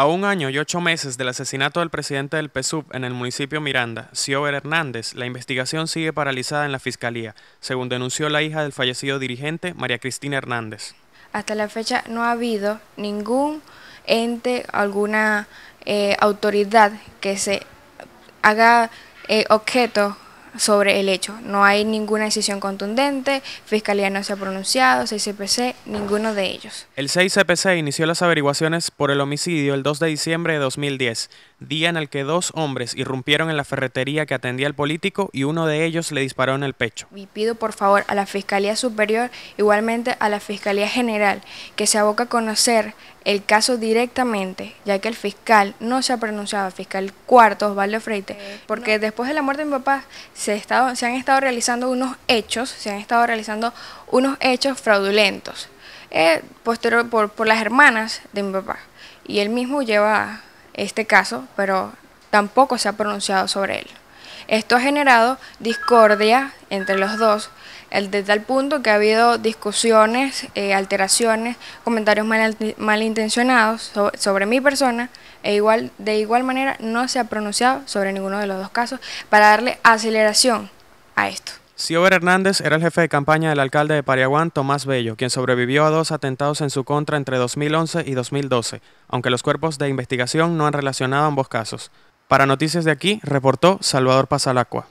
A un año y ocho meses del asesinato del presidente del PSUV en el municipio Miranda, Siober Hernández, la investigación sigue paralizada en la fiscalía, según denunció la hija del fallecido dirigente, María Cristina Hernández. Hasta la fecha no ha habido ningún ente, alguna eh, autoridad que se haga eh, objeto sobre el hecho. No hay ninguna decisión contundente, Fiscalía no se ha pronunciado, 6CPC, ninguno de ellos. El 6CPC inició las averiguaciones por el homicidio el 2 de diciembre de 2010, día en el que dos hombres irrumpieron en la ferretería que atendía al político y uno de ellos le disparó en el pecho. Y pido por favor a la Fiscalía Superior, igualmente a la Fiscalía General, que se aboca a conocer el caso directamente, ya que el fiscal no se ha pronunciado, fiscal Cuartos Osvaldo Freite, eh, porque después de la muerte de mi papá se, han estado realizando unos hechos, se han estado realizando unos hechos fraudulentos eh, por, por las hermanas de mi papá. Y él mismo lleva este caso, pero tampoco se ha pronunciado sobre él. Esto ha generado discordia entre los dos, de tal punto que ha habido discusiones, eh, alteraciones, comentarios malintencionados sobre, mi persona, e igual, de igual manera no se ha pronunciado sobre ninguno de los dos casos para darle aceleración a esto. Siober Hernández era el jefe de campaña del alcalde de Pariaguán, Tomás Bello, quien sobrevivió a dos atentados en su contra entre 2011 y 2012, aunque los cuerpos de investigación no han relacionado ambos casos. Para Noticias de aquí, reportó Salvador Pasalacua.